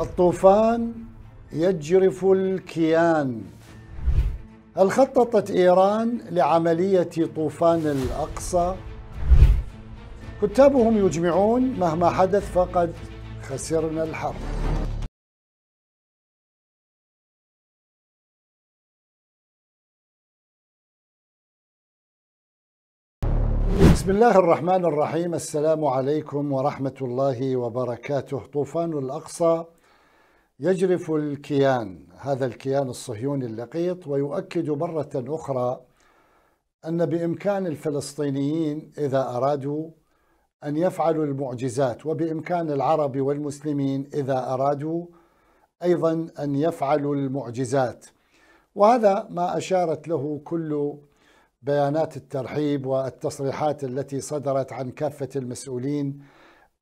الطوفان يجرف الكيان هل خططت إيران لعملية طوفان الأقصى؟ كتابهم يجمعون مهما حدث فقد خسرنا الحرب بسم الله الرحمن الرحيم السلام عليكم ورحمة الله وبركاته طوفان الأقصى يجرف الكيان هذا الكيان الصهيوني اللقيط ويؤكد مرة أخرى أن بإمكان الفلسطينيين إذا أرادوا أن يفعلوا المعجزات وبإمكان العرب والمسلمين إذا أرادوا أيضا أن يفعلوا المعجزات وهذا ما أشارت له كل بيانات الترحيب والتصريحات التي صدرت عن كافة المسؤولين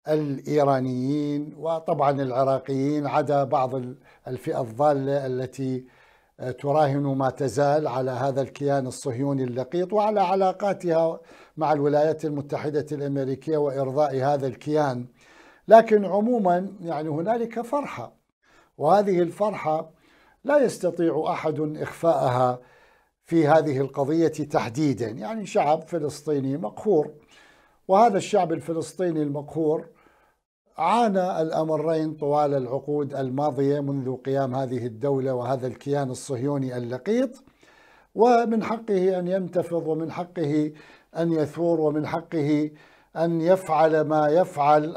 الايرانيين وطبعا العراقيين عدا بعض الفئه الضاله التي آه، تراهن ما تزال على هذا الكيان الصهيوني اللقيط وعلى علاقاتها مع الولايات المتحده الامريكيه وارضاء هذا الكيان لكن عموما يعني هنالك فرحه وهذه الفرحه لا يستطيع احد اخفاءها في هذه القضيه تحديدا يعني شعب فلسطيني مقهور وهذا الشعب الفلسطيني المقهور عانى الامرين طوال العقود الماضيه منذ قيام هذه الدوله وهذا الكيان الصهيوني اللقيط ومن حقه ان ينتفض ومن حقه ان يثور ومن حقه ان يفعل ما يفعل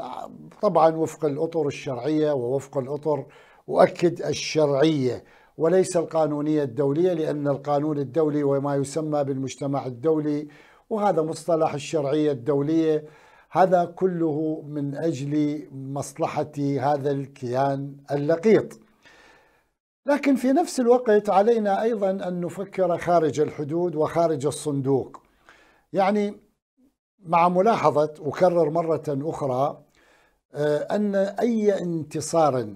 طبعا وفق الاطر الشرعيه ووفق الاطر اؤكد الشرعيه وليس القانونيه الدوليه لان القانون الدولي وما يسمى بالمجتمع الدولي وهذا مصطلح الشرعيه الدوليه هذا كله من أجل مصلحة هذا الكيان اللقيط لكن في نفس الوقت علينا أيضا أن نفكر خارج الحدود وخارج الصندوق يعني مع ملاحظة أكرر مرة أخرى آه، أن أي انتصار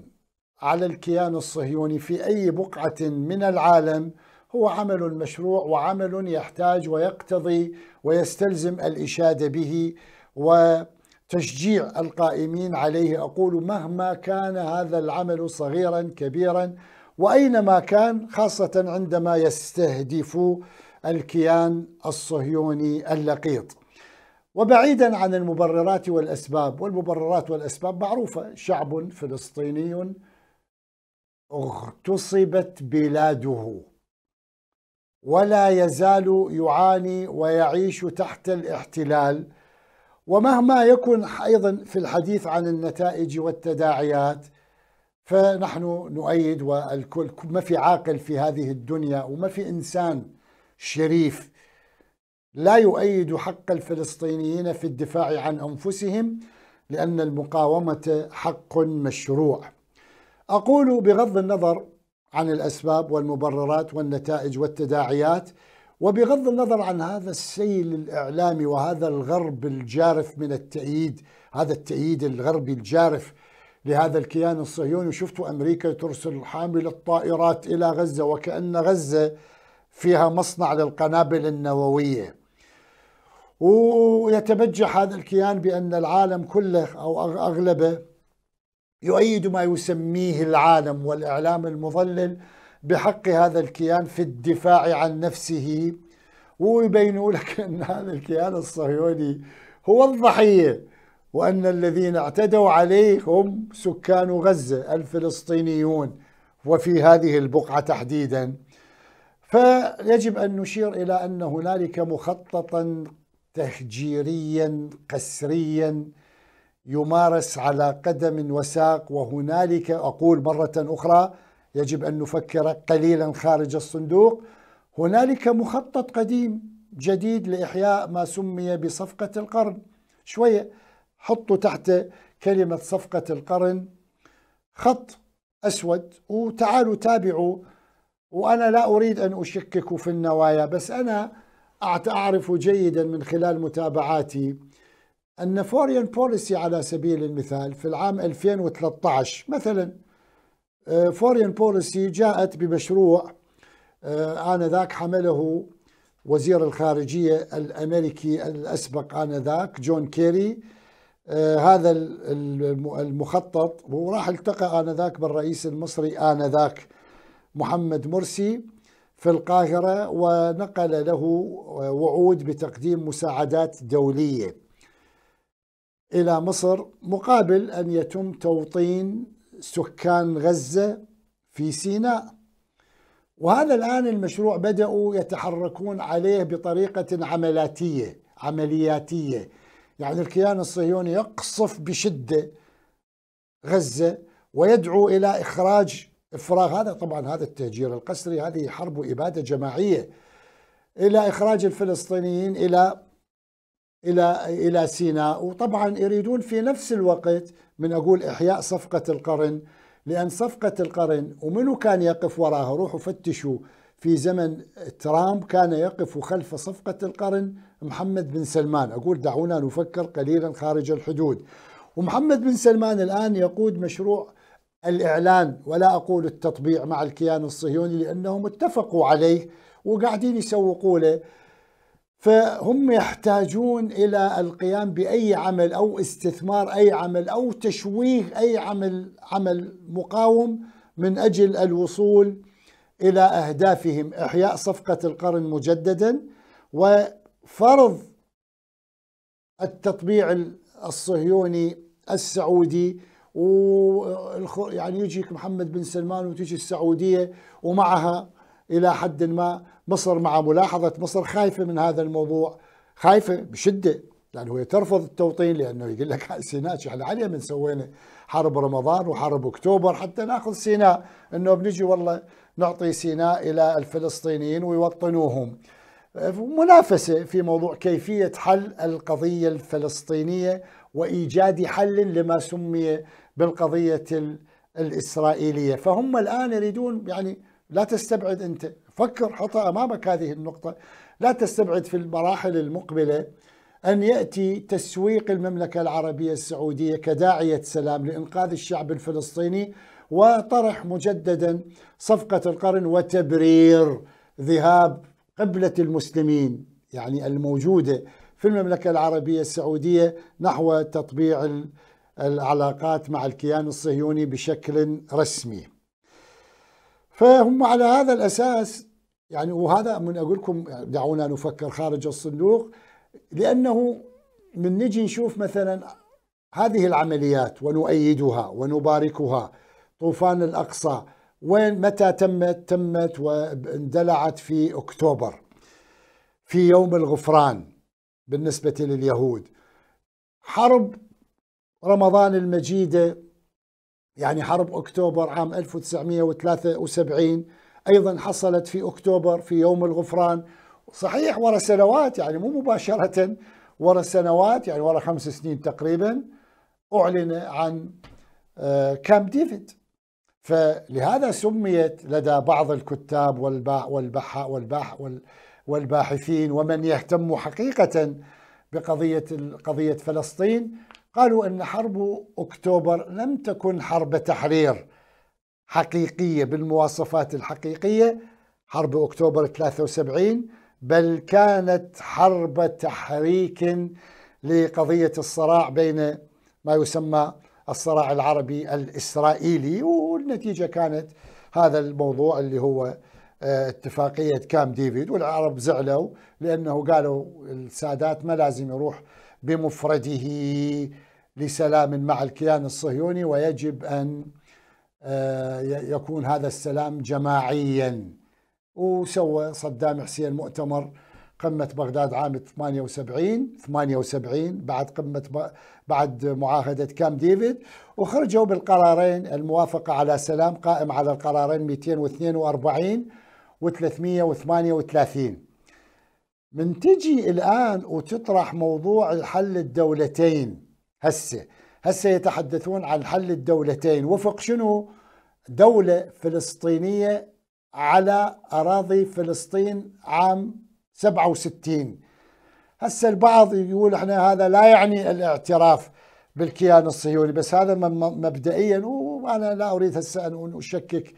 على الكيان الصهيوني في أي بقعة من العالم هو عمل مشروع وعمل يحتاج ويقتضي ويستلزم الإشادة به وتشجيع القائمين عليه أقول مهما كان هذا العمل صغيرا كبيرا وأينما كان خاصة عندما يستهدف الكيان الصهيوني اللقيط وبعيدا عن المبررات والأسباب والمبررات والأسباب معروفة شعب فلسطيني اغتصبت بلاده ولا يزال يعاني ويعيش تحت الاحتلال ومهما يكن أيضا في الحديث عن النتائج والتداعيات فنحن نؤيد والكل ما في عاقل في هذه الدنيا وما في إنسان شريف لا يؤيد حق الفلسطينيين في الدفاع عن أنفسهم لأن المقاومة حق مشروع أقول بغض النظر عن الأسباب والمبررات والنتائج والتداعيات وبغض النظر عن هذا السيل الإعلامي وهذا الغرب الجارف من التأييد هذا التأييد الغربي الجارف لهذا الكيان الصهيوني شفتوا أمريكا ترسل حامل الطائرات إلى غزة وكأن غزة فيها مصنع للقنابل النووية ويتبجح هذا الكيان بأن العالم كله أو أغلبه يؤيد ما يسميه العالم والإعلام المضلل بحق هذا الكيان في الدفاع عن نفسه ويبينوا لك أن هذا الكيان الصهيوني هو الضحية وأن الذين اعتدوا عليه هم سكان غزة الفلسطينيون وفي هذه البقعة تحديدا فيجب أن نشير إلى أن هنالك مخططا تهجيريا قسريا يمارس على قدم وساق وهنالك أقول مرة أخرى يجب أن نفكر قليلا خارج الصندوق هنالك مخطط قديم جديد لإحياء ما سمي بصفقة القرن شوية حطوا تحت كلمة صفقة القرن خط أسود وتعالوا تابعوا وأنا لا أريد أن أشكك في النوايا بس أنا أعرف جيدا من خلال متابعاتي أن فورين بوليسي على سبيل المثال في العام 2013 مثلا فورين آه، بوليسي جاءت بمشروع آه، آنذاك حمله وزير الخارجية الأمريكي الأسبق آنذاك جون كيري آه، هذا المخطط وراح التقى آنذاك بالرئيس المصري آنذاك محمد مرسي في القاهرة ونقل له وعود بتقديم مساعدات دولية إلى مصر مقابل أن يتم توطين سكان غزة في سيناء وهذا الآن المشروع بدأوا يتحركون عليه بطريقة عملاتية عملياتية يعني الكيان الصهيوني يقصف بشدة غزة ويدعو إلى إخراج إفراغ هذا طبعا هذا التهجير القسري هذه حرب وإبادة جماعية إلى إخراج الفلسطينيين إلى الى الى سيناء وطبعا يريدون في نفس الوقت من اقول احياء صفقه القرن لان صفقه القرن ومنو كان يقف وراها روحوا فتشوا في زمن ترامب كان يقف خلف صفقه القرن محمد بن سلمان اقول دعونا نفكر قليلا خارج الحدود ومحمد بن سلمان الان يقود مشروع الاعلان ولا اقول التطبيع مع الكيان الصهيوني لانهم اتفقوا عليه وقاعدين يسوقوا له فهم يحتاجون الى القيام باي عمل او استثمار اي عمل او تشويه اي عمل عمل مقاوم من اجل الوصول الى اهدافهم احياء صفقه القرن مجددا وفرض التطبيع الصهيوني السعودي و يعني يجيك محمد بن سلمان وتجي السعوديه ومعها الى حد ما مصر مع ملاحظة مصر خايفة من هذا الموضوع خايفة بشدة لأنه هو ترفض التوطين لأنه يقول لك سيناء احنا عليا من سوينا حرب رمضان وحرب أكتوبر حتى ناخذ سيناء أنه بنجي والله نعطي سيناء إلى الفلسطينيين ويوطنوهم منافسة في موضوع كيفية حل القضية الفلسطينية وإيجاد حل لما سمي بالقضية الإسرائيلية فهم الآن يريدون يعني لا تستبعد أنت فكر حطها أمامك هذه النقطة لا تستبعد في المراحل المقبلة أن يأتي تسويق المملكة العربية السعودية كداعية سلام لإنقاذ الشعب الفلسطيني وطرح مجددا صفقة القرن وتبرير ذهاب قبلة المسلمين يعني الموجودة في المملكة العربية السعودية نحو تطبيع العلاقات مع الكيان الصهيوني بشكل رسمي فهم على هذا الأساس يعني وهذا من اقول لكم دعونا نفكر خارج الصندوق لانه من نجي نشوف مثلا هذه العمليات ونؤيدها ونباركها طوفان الاقصى وين متى تمت تمت واندلعت في اكتوبر في يوم الغفران بالنسبه لليهود حرب رمضان المجيده يعني حرب اكتوبر عام 1973 أيضا حصلت في أكتوبر في يوم الغفران صحيح ورا سنوات يعني مو مباشرة ورا سنوات يعني ورا خمس سنين تقريبا أعلن عن آه، كام ديفيد فلهذا سميت لدى بعض الكتاب والباح والباح والباحثين ومن يهتم حقيقة بقضية قضية فلسطين قالوا أن حرب أكتوبر لم تكن حرب تحرير حقيقية بالمواصفات الحقيقية حرب أكتوبر 73 بل كانت حرب تحريك لقضية الصراع بين ما يسمى الصراع العربي الإسرائيلي والنتيجة كانت هذا الموضوع اللي هو آه، اتفاقية كام ديفيد والعرب زعلوا لأنه قالوا السادات ما لازم يروح بمفرده لسلام مع الكيان الصهيوني ويجب أن آه، يكون هذا السلام جماعيا وسوى صدام حسين مؤتمر قمة بغداد عام 78 78 بعد قمة بعد معاهدة كام ديفيد وخرجوا بالقرارين الموافقة على سلام قائم على القرارين 242 و 338 من تجي الآن وتطرح موضوع الحل الدولتين هسه هسه يتحدثون عن حل الدولتين وفق شنو دولة فلسطينية على أراضي فلسطين عام 67 هسه البعض يقول احنا هذا لا يعني الاعتراف بالكيان الصهيوني بس هذا مبدئيا وانا لا اريد هسه ان اشكك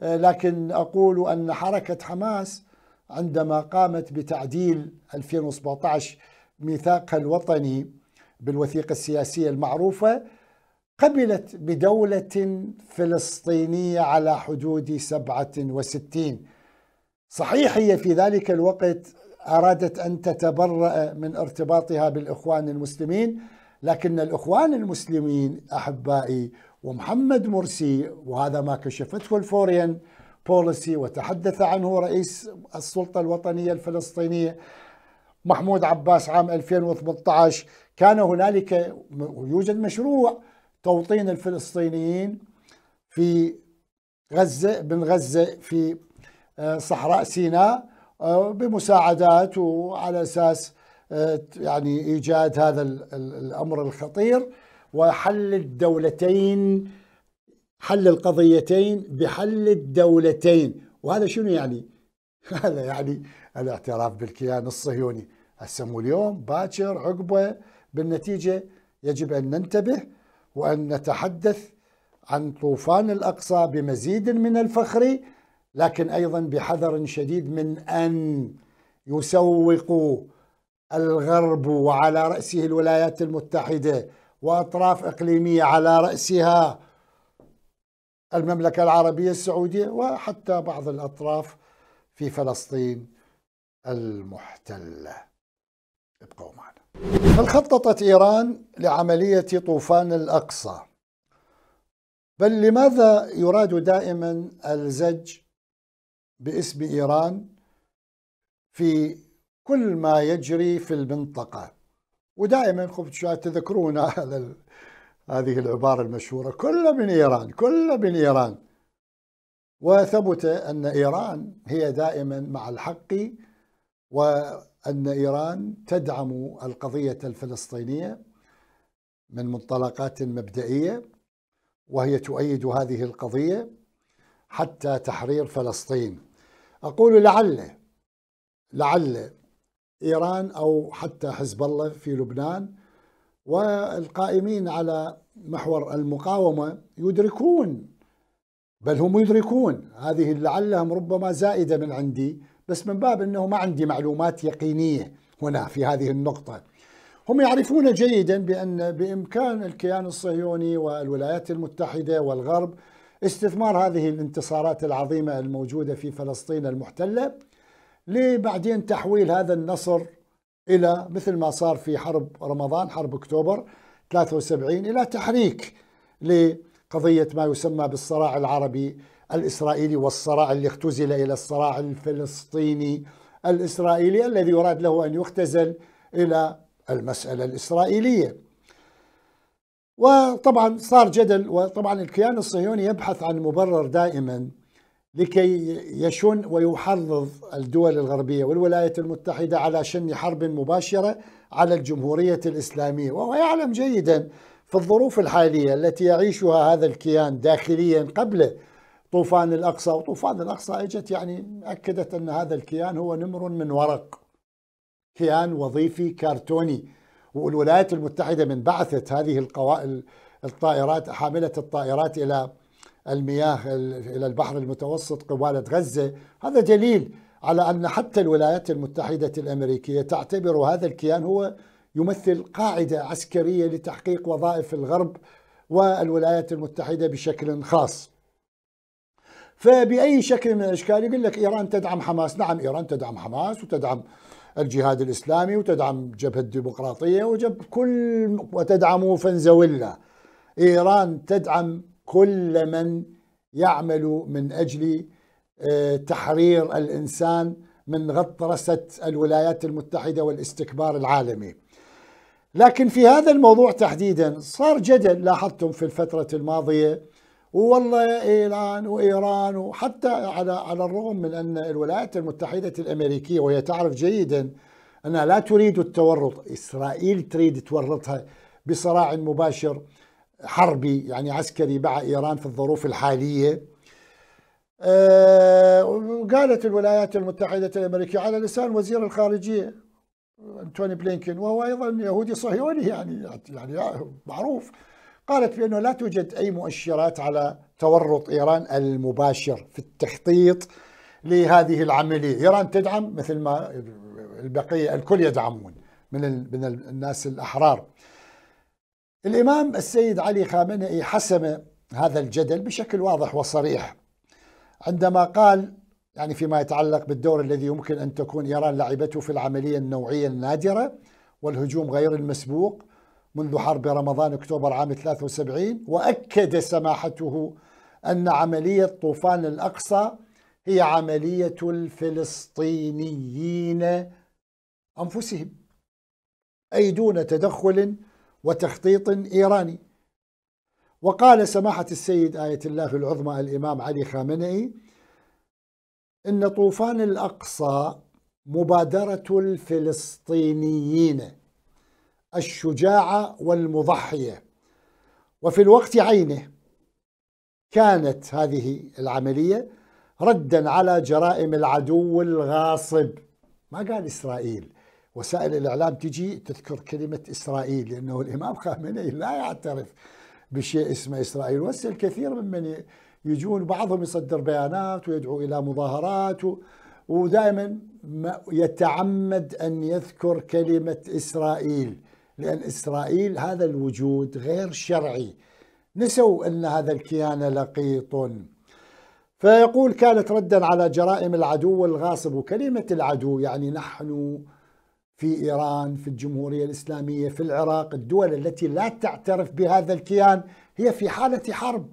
لكن اقول ان حركه حماس عندما قامت بتعديل 2017 ميثاقها الوطني بالوثيقة السياسية المعروفة قبلت بدولة فلسطينية على حدود 67 صحيح هي في ذلك الوقت أرادت أن تتبرأ من ارتباطها بالإخوان المسلمين لكن الإخوان المسلمين أحبائي ومحمد مرسي وهذا ما كشفته الفورين بوليسي وتحدث عنه رئيس السلطة الوطنية الفلسطينية محمود عباس عام 2018 كان هنالك يوجد مشروع توطين الفلسطينيين في غزة من غزة في آه، صحراء سيناء آه، بمساعدات وعلى أساس آه، يعني إيجاد هذا الأمر الخطير وحل الدولتين حل القضيتين بحل الدولتين وهذا شنو يعني؟ هذا يعني الاعتراف بالكيان الصهيوني هسه مو اليوم باكر عقبه بالنتيجة يجب أن ننتبه وأن نتحدث عن طوفان الأقصى بمزيد من الفخر لكن أيضا بحذر شديد من أن يسوق الغرب وعلى رأسه الولايات المتحدة وأطراف إقليمية على رأسها المملكة العربية السعودية وحتى بعض الأطراف في فلسطين المحتلة ابقوا معنا هل خططت إيران لعملية طوفان الأقصى؟ بل لماذا يراد دائما الزج باسم إيران في كل ما يجري في المنطقة ودائما تذكرون هذا هذه العبارة المشهورة كل من إيران كل من إيران وثبت أن إيران هي دائما مع الحق وأن إيران تدعم القضية الفلسطينية من منطلقات مبدئية وهي تؤيد هذه القضية حتى تحرير فلسطين أقول لعل لعل إيران أو حتى حزب الله في لبنان والقائمين على محور المقاومة يدركون بل هم يدركون هذه لعلهم ربما زائدة من عندي بس من باب أنه ما عندي معلومات يقينية هنا في هذه النقطة هم يعرفون جيدا بأن بإمكان الكيان الصهيوني والولايات المتحدة والغرب استثمار هذه الانتصارات العظيمة الموجودة في فلسطين المحتلة لبعدين تحويل هذا النصر إلى مثل ما صار في حرب رمضان حرب أكتوبر 73 إلى تحريك لقضية ما يسمى بالصراع العربي الإسرائيلي والصراع اللي اختزل إلى الصراع الفلسطيني الإسرائيلي الذي يراد له أن يختزل إلى المسألة الإسرائيلية وطبعا صار جدل وطبعا الكيان الصهيوني يبحث عن مبرر دائما لكي يشن ويحرض الدول الغربية والولايات المتحدة على شن حرب مباشرة على الجمهورية الإسلامية وهو يعلم جيدا في الظروف الحالية التي يعيشها هذا الكيان داخليا قبله طوفان الأقصى وطوفان الأقصى اجت يعني أكدت أن هذا الكيان هو نمر من ورق كيان وظيفي كرتوني والولايات المتحدة من بعثت هذه القوائل الطائرات حاملة الطائرات إلى المياه إلى البحر المتوسط قبالة غزة هذا دليل على أن حتى الولايات المتحدة الأمريكية تعتبر هذا الكيان هو يمثل قاعدة عسكرية لتحقيق وظائف الغرب والولايات المتحدة بشكل خاص فبأي شكل من الأشكال يقول لك إيران تدعم حماس نعم إيران تدعم حماس وتدعم الجهاد الإسلامي وتدعم جبهة الديمقراطية وجب كل وتدعم فنزويلا إيران تدعم كل من يعمل من أجل آه، تحرير الإنسان من غطرسة الولايات المتحدة والاستكبار العالمي لكن في هذا الموضوع تحديدا صار جدل لاحظتم في الفترة الماضية والله ايران وايران وحتى على على الرغم من ان الولايات المتحده الامريكيه وهي تعرف جيدا انها لا تريد التورط، اسرائيل تريد تورطها بصراع مباشر حربي يعني عسكري مع ايران في الظروف الحاليه. أه الولايات المتحده الامريكيه على لسان وزير الخارجيه انتوني بلينكن وهو ايضا يهودي صهيوني يعني يعني معروف قالت بأنه لا توجد أي مؤشرات على تورط إيران المباشر في التخطيط لهذه العملية إيران تدعم مثل ما البقية الكل يدعمون من, من الناس الأحرار الإمام السيد علي خامنئي حسم هذا الجدل بشكل واضح وصريح عندما قال يعني فيما يتعلق بالدور الذي يمكن أن تكون إيران لعبته في العملية النوعية النادرة والهجوم غير المسبوق منذ حرب رمضان أكتوبر عام 73 وأكد سماحته أن عملية طوفان الأقصى هي عملية الفلسطينيين أنفسهم أي دون تدخل وتخطيط إيراني وقال سماحة السيد آية الله العظمى الإمام علي خامنئي إن طوفان الأقصى مبادرة الفلسطينيين الشجاعة والمضحية وفي الوقت عينه كانت هذه العملية ردا على جرائم العدو الغاصب ما قال إسرائيل وسائل الإعلام تجي تذكر كلمة إسرائيل لأنه الإمام خامنئي لا يعترف بشيء اسمه إسرائيل وهسه الكثير ممن يجون بعضهم يصدر بيانات ويدعو إلى مظاهرات و... ودائما يتعمد أن يذكر كلمة إسرائيل لأن إسرائيل هذا الوجود غير شرعي نسوا أن هذا الكيان لقيط فيقول كانت ردا على جرائم العدو الغاصب وكلمة العدو يعني نحن في إيران في الجمهورية الإسلامية في العراق الدول التي لا تعترف بهذا الكيان هي في حالة حرب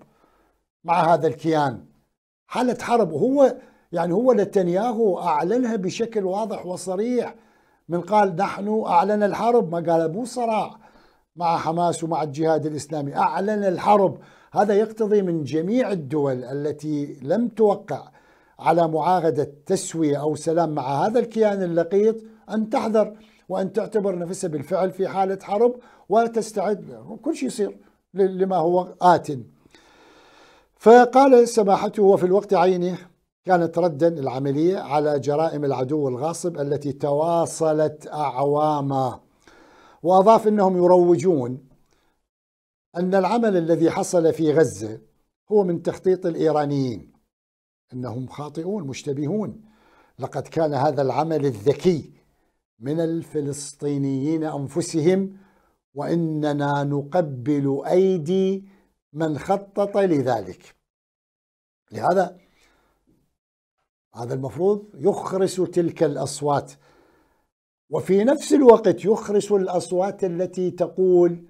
مع هذا الكيان حالة حرب هو يعني هو نتنياهو أعلنها بشكل واضح وصريح من قال نحن أعلن الحرب ما قال أبو صراع مع حماس ومع الجهاد الإسلامي أعلن الحرب هذا يقتضي من جميع الدول التي لم توقع على معاهدة تسوية أو سلام مع هذا الكيان اللقيط أن تحذر وأن تعتبر نفسها بالفعل في حالة حرب وتستعد كل شيء يصير لما هو آت فقال سماحته وفي الوقت عينه كانت ردا العملية على جرائم العدو الغاصب التي تواصلت أعواما وأضاف أنهم يروجون أن العمل الذي حصل في غزة هو من تخطيط الإيرانيين أنهم خاطئون مشتبهون لقد كان هذا العمل الذكي من الفلسطينيين أنفسهم وإننا نقبل أيدي من خطط لذلك لهذا هذا المفروض يخرس تلك الأصوات وفي نفس الوقت يخرس الأصوات التي تقول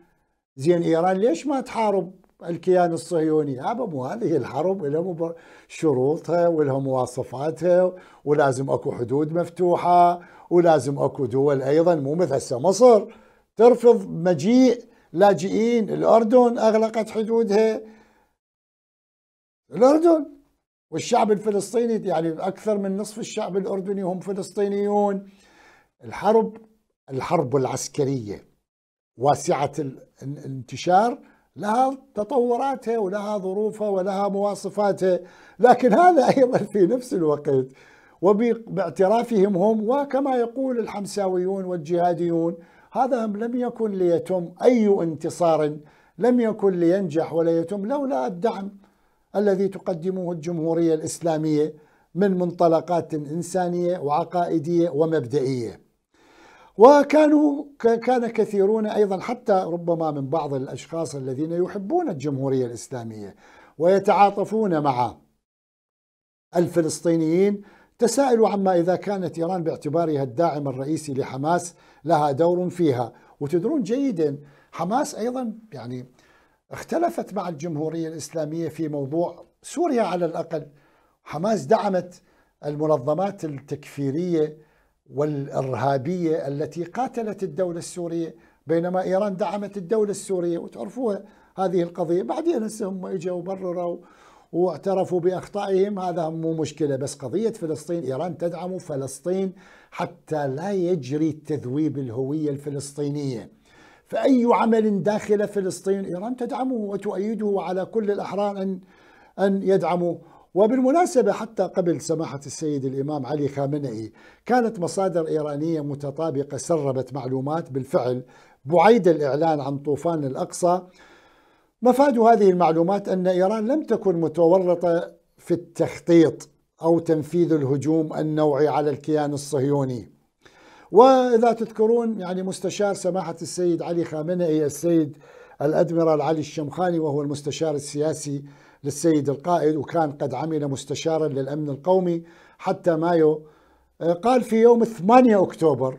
زين إيران ليش ما تحارب الكيان الصهيوني هذا آه، مو هذه الحرب لها شروطها ولها مواصفاتها ولازم اكو حدود مفتوحه ولازم اكو دول ايضا مو مثل مصر ترفض مجيء لاجئين الاردن اغلقت حدودها الاردن والشعب الفلسطيني يعني أكثر من نصف الشعب الأردني هم فلسطينيون الحرب الحرب العسكرية واسعة الانتشار لها تطوراتها ولها ظروفها ولها مواصفاتها لكن هذا أيضا في نفس الوقت وباعترافهم هم وكما يقول الحمساويون والجهاديون هذا لم يكن ليتم أي انتصار لم يكن لينجح ولا يتم لولا الدعم الذي تقدمه الجمهورية الإسلامية من منطلقات إنسانية وعقائدية ومبدئية وكانوا كان كثيرون أيضا حتى ربما من بعض الأشخاص الذين يحبون الجمهورية الإسلامية ويتعاطفون مع الفلسطينيين تساءلوا عما إذا كانت إيران باعتبارها الداعم الرئيسي لحماس لها دور فيها وتدرون جيدا حماس أيضا يعني اختلفت مع الجمهورية الإسلامية في موضوع سوريا على الأقل حماس دعمت المنظمات التكفيرية والإرهابية التي قاتلت الدولة السورية بينما إيران دعمت الدولة السورية وتعرفوها هذه القضية بعدين هسه هم اجوا وبرروا واعترفوا باخطائهم هذا مو مشكله بس قضيه فلسطين ايران تدعم فلسطين حتى لا يجري تذويب الهويه الفلسطينيه فأي عمل داخل فلسطين إيران تدعمه وتؤيده على كل الأحرار أن أن يدعموا وبالمناسبة حتى قبل سماحة السيد الإمام علي خامنئي كانت مصادر إيرانية متطابقة سربت معلومات بالفعل بعيد الإعلان عن طوفان الأقصى مفاد هذه المعلومات أن إيران لم تكن متورطة في التخطيط أو تنفيذ الهجوم النوعي على الكيان الصهيوني وإذا تذكرون يعني مستشار سماحة السيد علي خامنئي السيد الأدميرال علي الشمخاني وهو المستشار السياسي للسيد القائد وكان قد عمل مستشارا للأمن القومي حتى مايو آه، قال في يوم 8 أكتوبر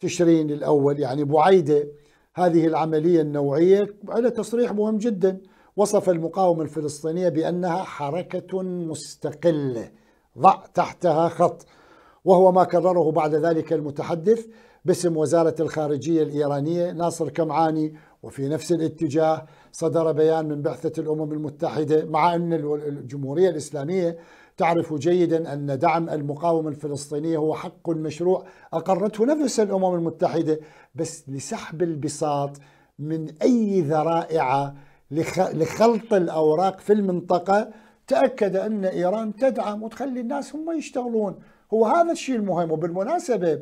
تشرين الأول يعني بعيدة هذه العملية النوعية على تصريح مهم جدا وصف المقاومة الفلسطينية بأنها حركة مستقلة ضع تحتها خط وهو ما كرره بعد ذلك المتحدث باسم وزارة الخارجية الإيرانية ناصر كمعاني وفي نفس الاتجاه صدر بيان من بعثة الأمم المتحدة مع أن الجمهورية الإسلامية تعرف جيدا أن دعم المقاومة الفلسطينية هو حق مشروع أقرته نفس الأمم المتحدة بس لسحب البساط من أي ذرائع لخلط الأوراق في المنطقة تأكد أن إيران تدعم وتخلي الناس هم يشتغلون هو هذا الشيء المهم وبالمناسبة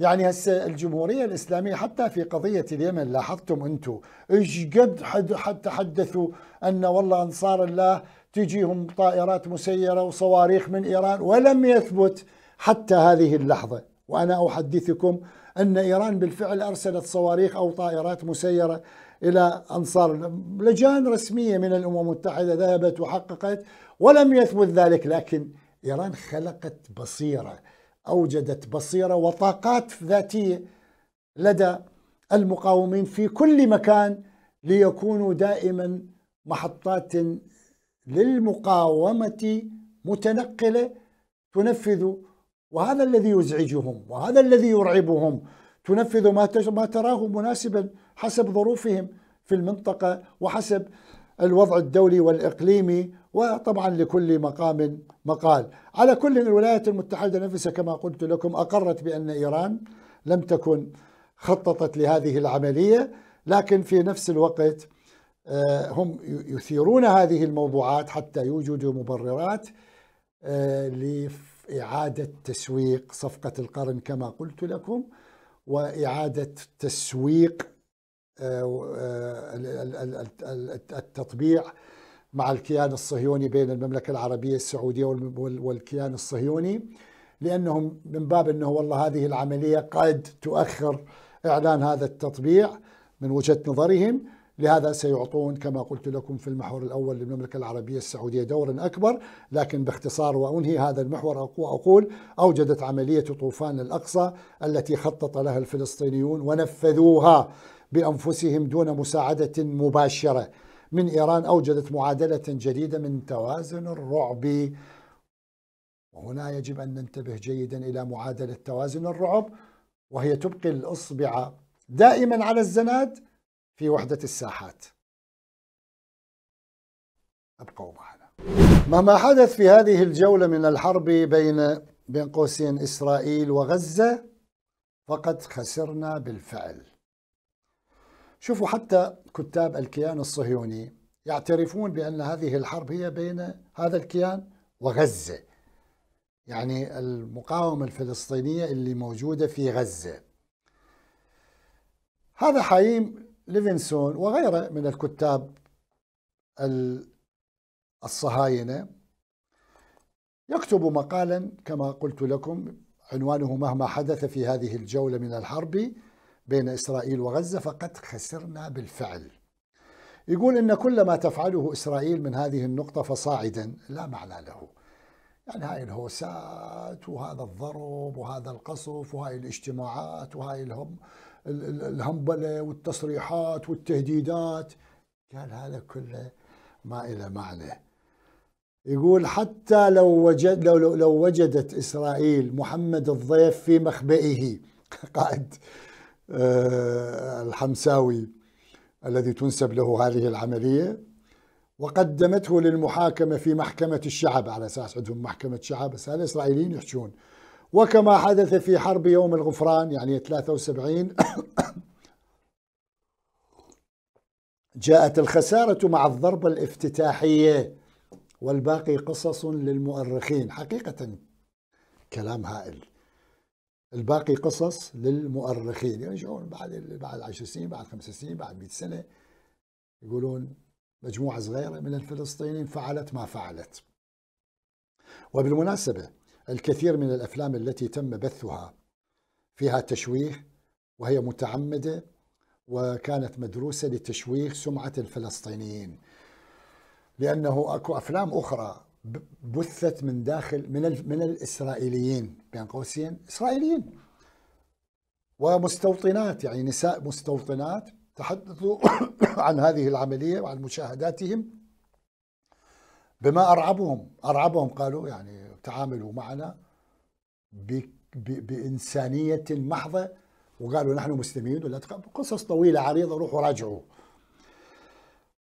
يعني هسه الجمهورية الإسلامية حتى في قضية اليمن لاحظتم أنتم إيش قد حد حد تحدثوا أن والله أنصار الله تجيهم طائرات مسيرة وصواريخ من إيران ولم يثبت حتى هذه اللحظة وأنا أحدثكم أن إيران بالفعل أرسلت صواريخ أو طائرات مسيرة إلى أنصار لجان رسمية من الأمم المتحدة ذهبت وحققت ولم يثبت ذلك لكن إيران خلقت بصيرة أوجدت بصيرة وطاقات ذاتية لدى المقاومين في كل مكان ليكونوا دائما محطات للمقاومة متنقلة تنفذ وهذا الذي يزعجهم وهذا الذي يرعبهم تنفذ ما تراه مناسبا حسب ظروفهم في المنطقة وحسب الوضع الدولي والإقليمي وطبعا لكل مقام مقال على كل الولايات المتحدة نفسها كما قلت لكم أقرت بأن إيران لم تكن خططت لهذه العملية لكن في نفس الوقت آه، هم يثيرون هذه الموضوعات حتى يوجدوا مبررات آه، لإعادة تسويق صفقة القرن كما قلت لكم وإعادة تسويق التطبيع مع الكيان الصهيوني بين المملكة العربية السعودية والكيان الصهيوني لأنهم من باب أنه والله هذه العملية قد تؤخر إعلان هذا التطبيع من وجهة نظرهم لهذا سيعطون كما قلت لكم في المحور الأول للمملكة العربية السعودية دورا أكبر لكن باختصار وأنهي هذا المحور أقول أوجدت عملية طوفان الأقصى التي خطط لها الفلسطينيون ونفذوها بأنفسهم دون مساعدة مباشرة من إيران أوجدت معادلة جديدة من توازن الرعب وهنا يجب أن ننتبه جيدا إلى معادلة توازن الرعب وهي تبقي الأصبع دائما على الزناد في وحدة الساحات ابقوا معنا مهما حدث في هذه الجولة من الحرب بين بين قوسين إسرائيل وغزة فقد خسرنا بالفعل شوفوا حتى كتاب الكيان الصهيوني يعترفون بأن هذه الحرب هي بين هذا الكيان وغزة يعني المقاومة الفلسطينية اللي موجودة في غزة هذا حايم ليفنسون وغيره من الكتاب الصهاينة يكتب مقالا كما قلت لكم عنوانه مهما حدث في هذه الجولة من الحرب بين إسرائيل وغزة فقد خسرنا بالفعل يقول إن كل ما تفعله إسرائيل من هذه النقطة فصاعدا لا معنى له يعني هاي الهوسات وهذا الضرب وهذا القصف وهاي الاجتماعات وهاي الهم الهمبلة والتصريحات والتهديدات قال هذا كله ما إلى معنى يقول حتى لو وجد لو, لو وجدت إسرائيل محمد الضيف في مخبئه قائد آه، الحمساوي الذي تنسب له هذه العملية وقدمته للمحاكمة في محكمة الشعب على أساس عندهم محكمة شعب بس هذا الإسرائيليين يحشون وكما حدث في حرب يوم الغفران يعني 73 جاءت الخسارة مع الضربة الافتتاحية والباقي قصص للمؤرخين حقيقة كلام هائل الباقي قصص للمؤرخين يرجعون يعني بعد بعد 10 سنين بعد 5 سنين بعد 100 سنه يقولون مجموعه صغيره من الفلسطينيين فعلت ما فعلت. وبالمناسبه الكثير من الافلام التي تم بثها فيها تشويه وهي متعمده وكانت مدروسه لتشويه سمعه الفلسطينيين. لانه اكو افلام اخرى بثت من داخل من من الاسرائيليين بين قوسين اسرائيليين ومستوطنات يعني نساء مستوطنات تحدثوا عن هذه العمليه وعن مشاهداتهم بما ارعبهم ارعبهم قالوا يعني تعاملوا معنا بانسانيه محضه وقالوا نحن مسلمين ولا قصص طويله عريضه روحوا راجعوا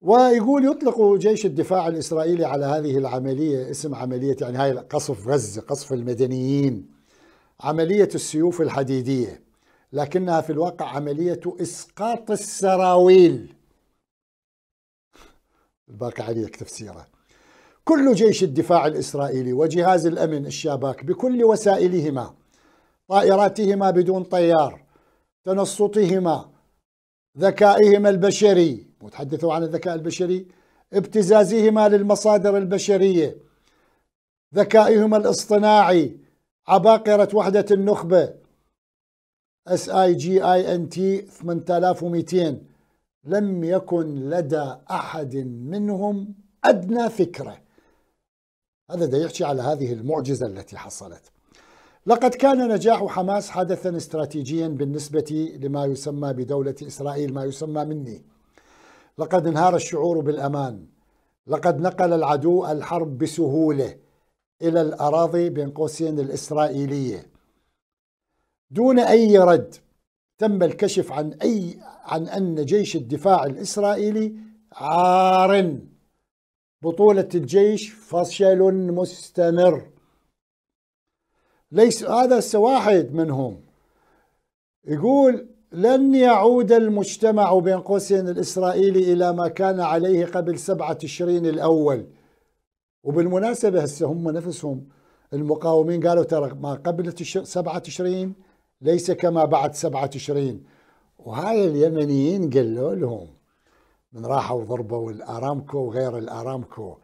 ويقول يطلق جيش الدفاع الإسرائيلي على هذه العملية اسم عملية يعني هاي قصف غزة قصف المدنيين عملية السيوف الحديدية لكنها في الواقع عملية إسقاط السراويل الباقي عليك تفسيره كل جيش الدفاع الإسرائيلي وجهاز الأمن الشاباك بكل وسائلهما طائراتهما بدون طيار تنصتهما ذكائهما البشري وتحدثوا عن الذكاء البشري ابتزازهما للمصادر البشرية ذكائهما الاصطناعي عباقرة وحدة النخبة اس اي جي اي ان تي 8200 لم يكن لدى احد منهم ادنى فكره هذا دا يحكي على هذه المعجزه التي حصلت لقد كان نجاح حماس حدثا استراتيجيا بالنسبه لما يسمى بدوله اسرائيل ما يسمى مني لقد انهار الشعور بالامان لقد نقل العدو الحرب بسهوله الى الاراضي بين قوسين الاسرائيليه دون اي رد تم الكشف عن اي عن ان جيش الدفاع الاسرائيلي عار بطوله الجيش فشل مستمر ليس هذا واحد منهم يقول لن يعود المجتمع بين قوسين الإسرائيلي إلى ما كان عليه قبل سبعة تشرين الأول وبالمناسبة هسه هم نفسهم المقاومين قالوا ترى ما قبل سبعة تشرين ليس كما بعد سبعة تشرين وهاي اليمنيين قالوا لهم من راحوا ضربوا الارامكو وغير الارامكو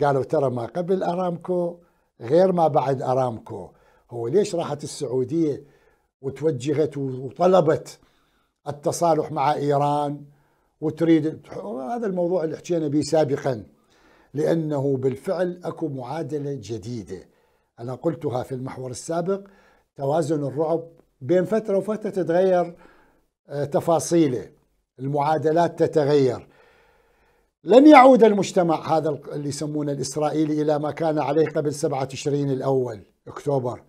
قالوا ترى ما قبل ارامكو غير ما بعد ارامكو هو ليش راحت السعوديه وتوجهت وطلبت التصالح مع إيران وتريد هذا الموضوع اللي حكينا به سابقا لأنه بالفعل أكو معادلة جديدة أنا قلتها في المحور السابق توازن الرعب بين فترة وفترة تتغير آه، تفاصيله المعادلات تتغير لن يعود المجتمع هذا اللي يسمونه الإسرائيلي إلى ما كان عليه قبل 27 الأول أكتوبر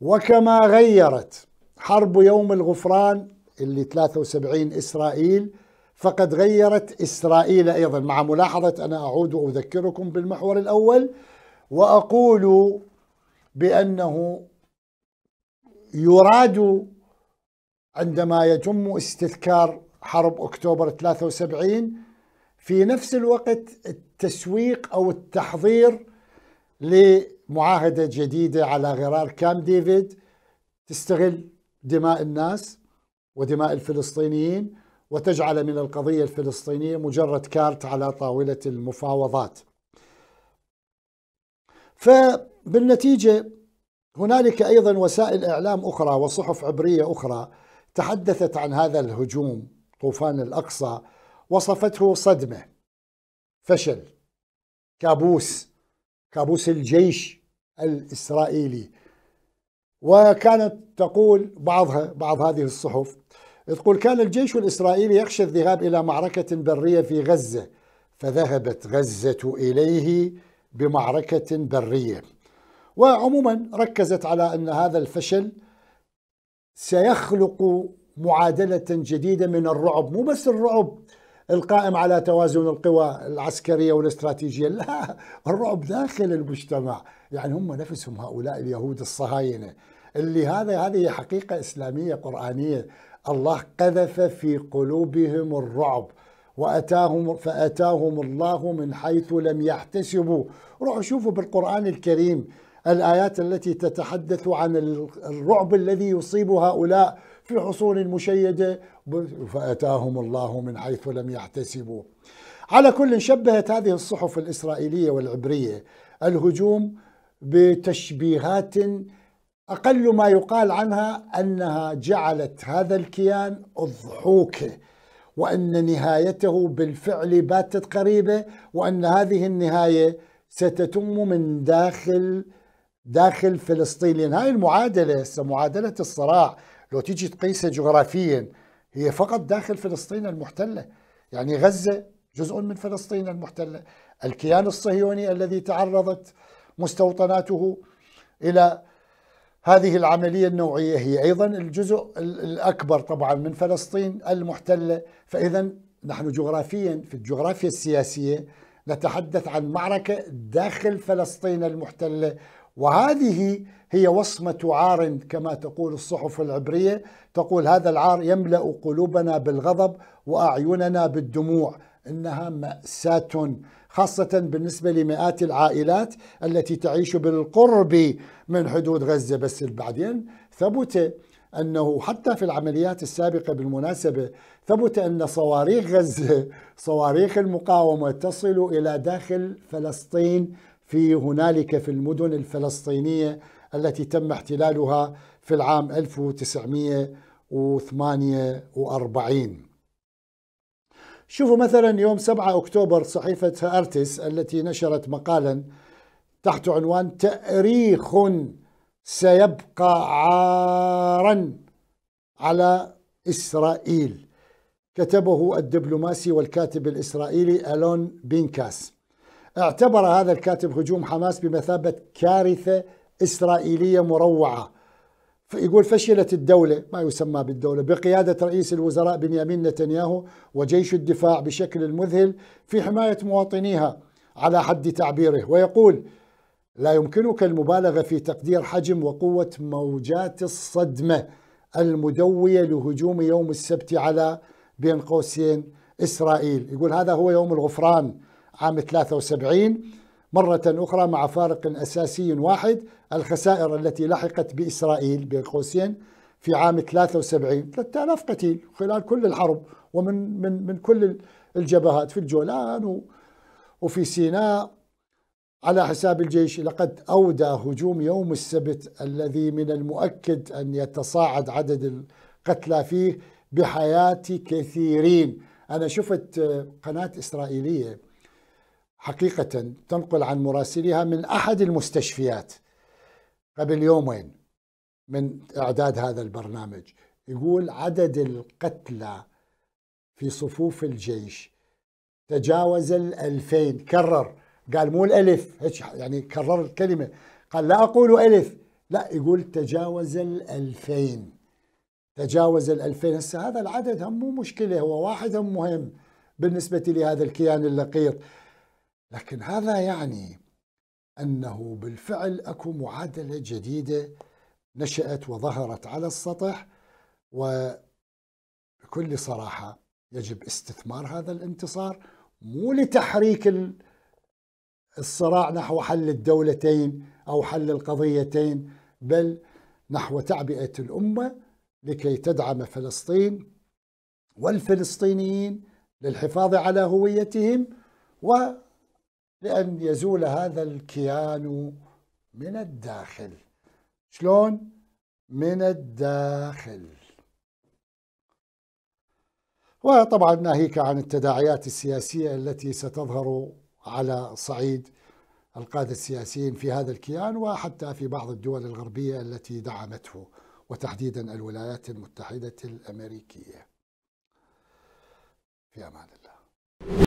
وكما غيرت حرب يوم الغفران اللي 73 إسرائيل فقد غيرت إسرائيل أيضا مع ملاحظة أنا أعود وأذكركم بالمحور الأول وأقول بأنه يراد عندما يتم استذكار حرب أكتوبر 73 في نفس الوقت التسويق أو التحضير لمعاهدة جديدة على غرار كام ديفيد تستغل دماء الناس ودماء الفلسطينيين وتجعل من القضية الفلسطينية مجرد كارت على طاولة المفاوضات فبالنتيجة هنالك أيضا وسائل إعلام أخرى وصحف عبرية أخرى تحدثت عن هذا الهجوم طوفان الأقصى وصفته صدمة فشل كابوس كابوس الجيش الإسرائيلي وكانت تقول بعضها بعض هذه الصحف تقول كان الجيش الإسرائيلي يخشى الذهاب إلى معركة برية في غزة فذهبت غزة إليه بمعركة برية وعموما ركزت على أن هذا الفشل سيخلق معادلة جديدة من الرعب مو بس الرعب القائم على توازن القوى العسكرية والاستراتيجية لا الرعب داخل المجتمع يعني هم نفسهم هؤلاء اليهود الصهاينة اللي هذا هذه حقيقة إسلامية قرآنية الله قذف في قلوبهم الرعب وأتاهم فأتاهم الله من حيث لم يحتسبوا روحوا شوفوا بالقرآن الكريم الآيات التي تتحدث عن الرعب الذي يصيب هؤلاء في حصون مشيدة فأتاهم الله من حيث لم يحتسبوا على كل شبهت هذه الصحف الإسرائيلية والعبرية الهجوم بتشبيهات اقل ما يقال عنها انها جعلت هذا الكيان أضحوكه وان نهايته بالفعل باتت قريبه وان هذه النهايه ستتم من داخل داخل فلسطين لان هاي المعادله هسه معادله الصراع لو تيجي تقيسها جغرافيا هي فقط داخل فلسطين المحتله يعني غزه جزء من فلسطين المحتله الكيان الصهيوني الذي تعرضت مستوطناته الى هذه العملية النوعية هي أيضا الجزء الأكبر طبعا من فلسطين المحتلة فإذا نحن جغرافيا في الجغرافيا السياسية نتحدث عن معركة داخل فلسطين المحتلة وهذه هي وصمة عار كما تقول الصحف العبرية تقول هذا العار يملأ قلوبنا بالغضب وأعيننا بالدموع إنها مأساة خاصة بالنسبة لمئات العائلات التي تعيش بالقرب من حدود غزة بس بعدين ثبت أنه حتى في العمليات السابقة بالمناسبة ثبت أن صواريخ غزة صواريخ المقاومة تصل إلى داخل فلسطين في هنالك في المدن الفلسطينية التي تم احتلالها في العام 1948 شوفوا مثلا يوم 7 أكتوبر صحيفة أرتس التي نشرت مقالا تحت عنوان تأريخ سيبقى عارا على إسرائيل كتبه الدبلوماسي والكاتب الإسرائيلي ألون بينكاس اعتبر هذا الكاتب هجوم حماس بمثابة كارثة إسرائيلية مروعة يقول فشلت الدولة ما يسمى بالدولة بقيادة رئيس الوزراء بنيامين نتنياهو وجيش الدفاع بشكل المذهل في حماية مواطنيها على حد تعبيره ويقول لا يمكنك المبالغة في تقدير حجم وقوة موجات الصدمة المدوية لهجوم يوم السبت على بين قوسين إسرائيل يقول هذا هو يوم الغفران عام 73 مرة أخرى مع فارق أساسي واحد الخسائر التي لحقت بإسرائيل بين قوسين في عام 73 3000 قتيل خلال كل الحرب ومن من من كل الجبهات في الجولان وفي سيناء على حساب الجيش لقد أودى هجوم يوم السبت الذي من المؤكد أن يتصاعد عدد القتلى فيه بحياة كثيرين أنا شفت قناة إسرائيلية حقيقة تنقل عن مراسليها من أحد المستشفيات قبل يومين من إعداد هذا البرنامج يقول عدد القتلى في صفوف الجيش تجاوز الألفين كرر قال مو الألف يعني كرر الكلمة قال لا أقول ألف لا يقول تجاوز الألفين تجاوز الألفين هسه هذا العدد هم مو مشكلة هو واحد هم مهم بالنسبة لهذا الكيان اللقيط لكن هذا يعني أنه بالفعل أكو معادلة جديدة نشأت وظهرت على السطح وبكل صراحة يجب استثمار هذا الانتصار مو لتحريك الصراع نحو حل الدولتين أو حل القضيتين بل نحو تعبئة الأمة لكي تدعم فلسطين والفلسطينيين للحفاظ على هويتهم و لأن يزول هذا الكيان من الداخل شلون؟ من الداخل وطبعا ناهيك عن التداعيات السياسية التي ستظهر على صعيد القادة السياسيين في هذا الكيان وحتى في بعض الدول الغربية التي دعمته وتحديدا الولايات المتحدة الأمريكية في أمان الله